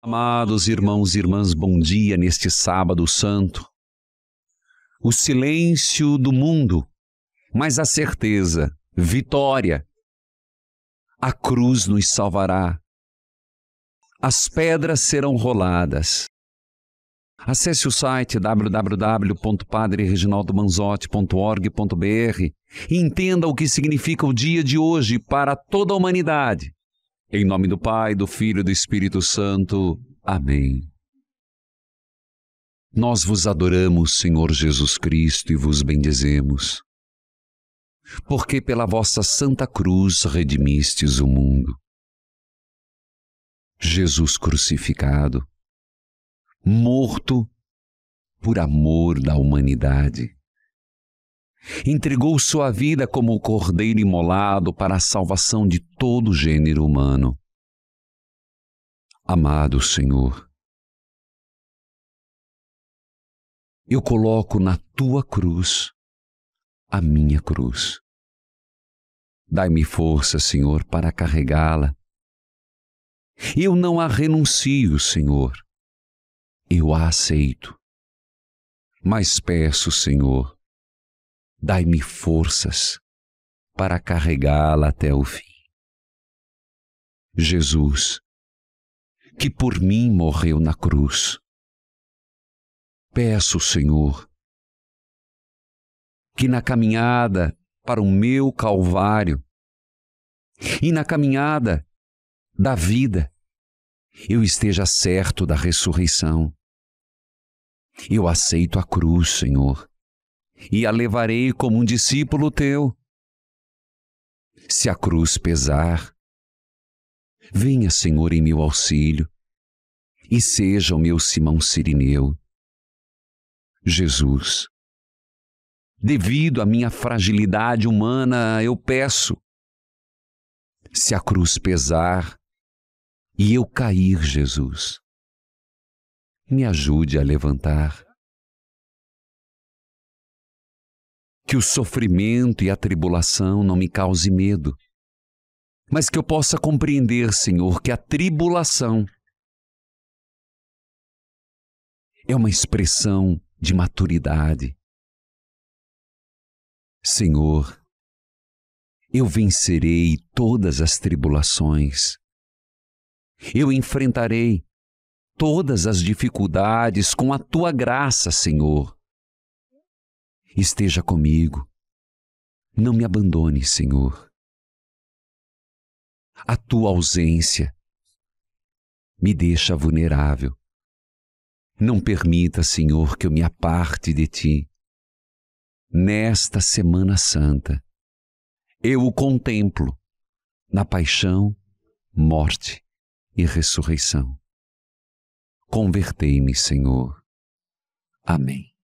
Amados irmãos e irmãs, bom dia neste sábado santo. O silêncio do mundo, mas a certeza, vitória. A cruz nos salvará. As pedras serão roladas. Acesse o site www.padrereginaldomanzotti.org.br e entenda o que significa o dia de hoje para toda a humanidade. Em nome do Pai, do Filho e do Espírito Santo. Amém. Nós vos adoramos, Senhor Jesus Cristo, e vos bendizemos, porque pela vossa Santa Cruz redimistes o mundo. Jesus crucificado, morto por amor da humanidade, entregou sua vida como o cordeiro imolado para a salvação de todo o gênero humano. Amado Senhor, eu coloco na tua cruz a minha cruz. Dai-me força, Senhor, para carregá-la. Eu não a renuncio, Senhor. Eu a aceito. Mas peço, Senhor, dai-me forças para carregá-la até o fim. Jesus, que por mim morreu na cruz, peço, Senhor, que na caminhada para o meu Calvário e na caminhada da vida eu esteja certo da ressurreição. Eu aceito a cruz, Senhor, e a levarei como um discípulo teu. Se a cruz pesar, venha, Senhor, em meu auxílio, e seja o meu Simão Sirineu. Jesus, devido à minha fragilidade humana, eu peço, se a cruz pesar e eu cair, Jesus, me ajude a levantar. que o sofrimento e a tribulação não me cause medo, mas que eu possa compreender, Senhor, que a tribulação é uma expressão de maturidade. Senhor, eu vencerei todas as tribulações. Eu enfrentarei todas as dificuldades com a tua graça, Senhor esteja comigo. Não me abandone, Senhor. A tua ausência me deixa vulnerável. Não permita, Senhor, que eu me aparte de ti. Nesta Semana Santa, eu o contemplo na paixão, morte e ressurreição. Convertei-me, Senhor. Amém.